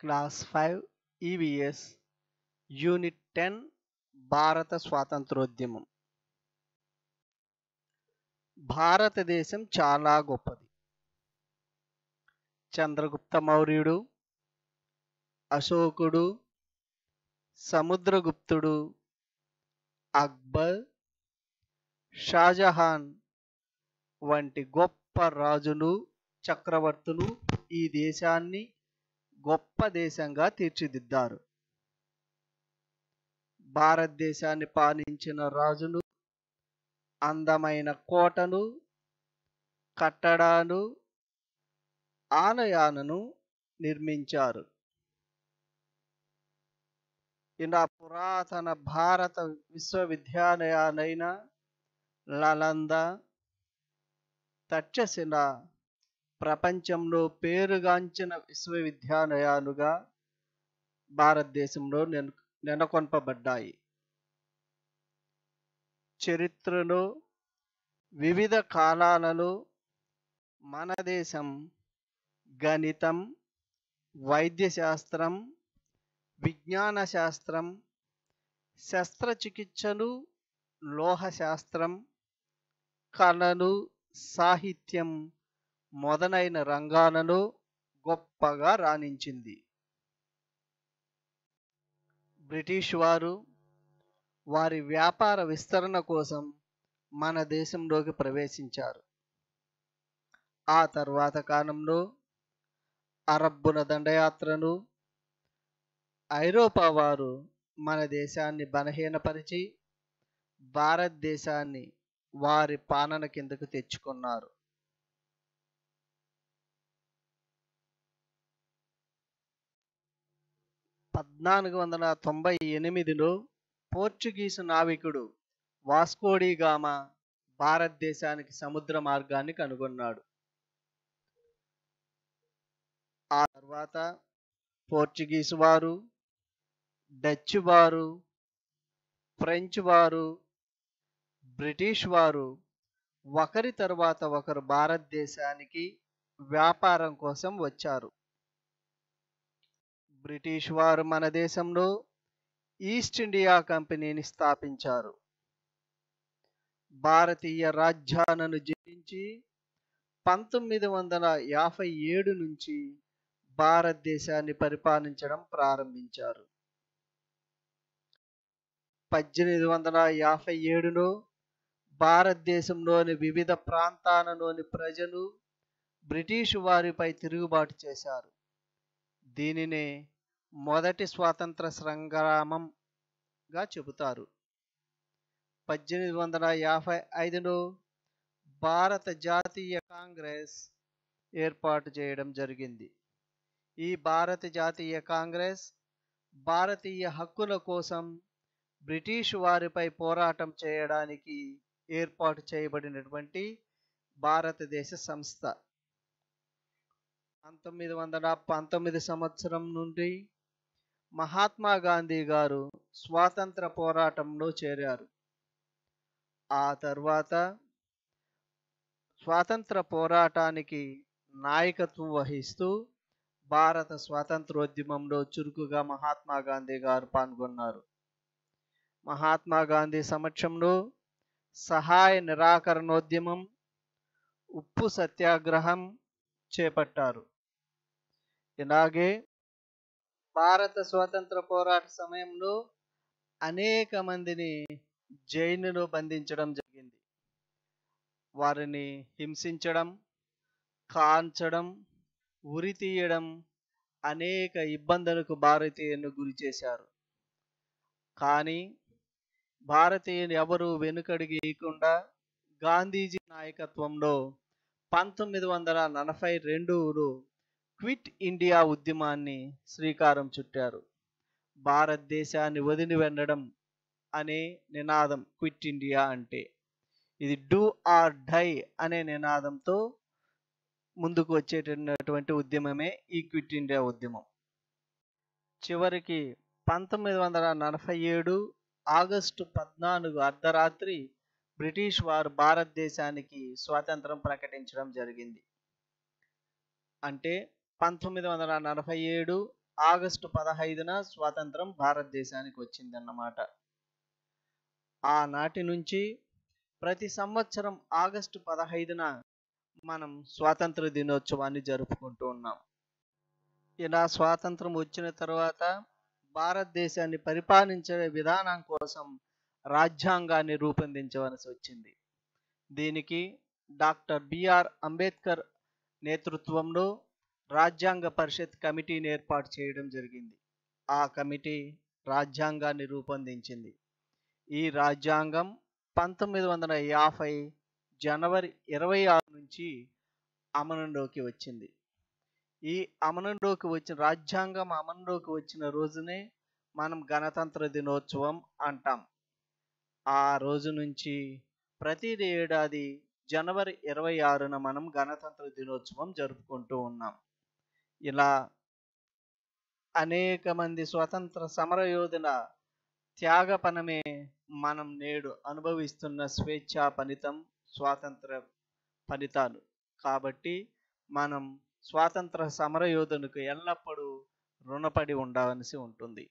class five EVS e unit ten భారత స్వాతంత్రోద్యమం భారతదేశం చాలా గొప్పది చంద్రగుప్త మౌర్యుడు అశోకుడు సముద్రగుప్తుడు అక్బర్ షాజహాన్ వంటి గొప్ప రాజులు చక్రవర్తులు ఈ దేశాన్ని గొప్ప దేశంగా తీర్చిదిద్దారు భారతదేశాన్ని పాలించిన రాజులు అందమైన కోటలు కట్టడాలు ఆలయాలను నిర్మించారు ఇలా పురాతన భారత విశ్వవిద్యాలయాలైన లలంద తక్షశిల ప్రపంచంలో పేరుగాంచిన విశ్వవిద్యాలయాలుగా భారతదేశంలో నెలకొల్పబడ్డాయి చరిత్రలో వివిధ కాలాలలో మన దేశం గణితం వైద్యశాస్త్రం విజ్ఞాన శాస్త్రం శస్త్రచికిత్సలు లోహశాస్త్రం కళలు సాహిత్యం మొదలైన రంగాలను గొప్పగా రాణించింది బ్రిటిష్ వారు వారి వ్యాపార విస్తరణ కోసం మన దేశంలోకి ప్రవేశించారు ఆ తర్వాత కాలంలో అరబ్బుల దండయాత్రను ఐరోపా వారు మన దేశాన్ని బలహీనపరిచి భారతదేశాన్ని వారి పాలన కిందకు తెచ్చుకున్నారు పద్నాలుగు వందల తొంభై ఎనిమిదిలో పోర్చుగీసు నావికుడు వాస్కోడిగామ భారతదేశానికి సముద్ర మార్గాన్ని కనుగొన్నాడు ఆ తర్వాత పోర్చుగీసు వారు డచ్ వారు ఫ్రెంచ్ వారు బ్రిటిష్ వారు ఒకరి తర్వాత ఒకరు భారతదేశానికి వ్యాపారం కోసం వచ్చారు బ్రిటిష్ వారు మన దేశంలో ఈస్ట్ ఇండియా కంపెనీని స్థాపించారు భారతీయ రాజ్యాలను జయించి పంతొమ్మిది వందల యాభై ఏడు నుంచి భారతదేశాన్ని పరిపాలించడం ప్రారంభించారు పద్దెనిమిది వందల యాభై ఏడులో భారతదేశంలోని వివిధ ప్రాంతాలలోని ప్రజలు బ్రిటిష్ వారిపై తిరుగుబాటు చేశారు దీనినే మొదటి స్వాతంత్ర సంగ్రామంగా చెబుతారు పద్దెనిమిది వందల యాభై ఐదులో భారత జాతీయ కాంగ్రెస్ ఏర్పాటు చేయడం జరిగింది ఈ భారత జాతీయ కాంగ్రెస్ భారతీయ హక్కుల కోసం బ్రిటిష్ వారిపై పోరాటం చేయడానికి ఏర్పాటు చేయబడినటువంటి భారతదేశ సంస్థ పంతొమ్మిది వందల పంతొమ్మిది సంవత్సరం నుండి మహాత్మా గాంధీ గారు స్వాతంత్ర పోరాటంలో చేరారు ఆ తర్వాత స్వాతంత్ర పోరాటానికి నాయకత్వం వహిస్తూ భారత స్వాతంత్రోద్యమంలో చురుకుగా మహాత్మా గాంధీ గారు పాల్గొన్నారు మహాత్మా గాంధీ సమక్షంలో సహాయ నిరాకరణోద్యమం ఉప్పు సత్యాగ్రహం చేపట్టారు ఇలాగే భారత స్వాతంత్ర పోరాట సమయంలో అనేక మందిని జైలులో బంధించడం జరిగింది వారిని హింసించడం కాంచడం ఉరి తీయడం అనేక ఇబ్బందులకు భారతీయులను గురి చేశారు కానీ భారతీయులు ఎవరు వెనుకడిగి ఇయకుండా గాంధీజీ నాయకత్వంలో పంతొమ్మిది వందల నలభై రెండులో క్విట్ ఇండియా ఉద్యమాన్ని శ్రీకారం చుట్టారు భారతదేశాన్ని వదిలి వెండడం అనే నినాదం క్విట్ ఇండియా అంటే ఇది డూ ఆర్ డై అనే నినాదంతో ముందుకు వచ్చేటటువంటి ఉద్యమమే ఈ క్విట్ ఇండియా ఉద్యమం చివరికి పంతొమ్మిది వందల నలభై ఏడు ఆగస్టు పద్నాలుగు అర్ధరాత్రి బ్రిటిష్ వారు భారతదేశానికి స్వాతంత్రం ప్రకటించడం జరిగింది అంటే పంతొమ్మిది వందల నలభై ఏడు ఆగస్టు పదహైదున స్వాతంత్రం భారతదేశానికి వచ్చిందన్నమాట ఆనాటి నుంచి ప్రతి సంవత్సరం ఆగస్టు పదహైదున మనం స్వాతంత్ర దినోత్సవాన్ని జరుపుకుంటూ ఉన్నాం ఇలా స్వాతంత్రం వచ్చిన తర్వాత భారతదేశాన్ని పరిపాలించే విధానం కోసం రాజ్యాంగాన్ని రూపొందించవలసి వచ్చింది దీనికి డాక్టర్ బిఆర్ అంబేద్కర్ నేతృత్వంలో రాజ్యాంగ పరిషత్ కమిటీని ఏర్పాటు చేయడం జరిగింది ఆ కమిటీ రాజ్యాంగాన్ని రూపొందించింది ఈ రాజ్యాంగం పంతొమ్మిది వందల యాభై జనవరి ఇరవై ఆరు నుంచి అమనంలోకి వచ్చింది ఈ అమనంలోకి వచ్చిన రాజ్యాంగం అమనంలోకి వచ్చిన రోజునే మనం గణతంత్ర దినోత్సవం అంటాం ఆ రోజు నుంచి ప్రతి ఏడాది జనవరి ఇరవై ఆరున మనం గణతంత్ర దినోత్సవం జరుపుకుంటూ ఉన్నాం ఇలా అనేక మంది స్వతంత్ర సమరయోధుల త్యాగ పనమే మనం నేడు అనుభవిస్తున్న స్వేచ్ఛా ఫలితం స్వాతంత్ర ఫలితాలు కాబట్టి మనం స్వాతంత్ర సమరయోధునికి ఎల్లప్పుడూ రుణపడి ఉండవలసి ఉంటుంది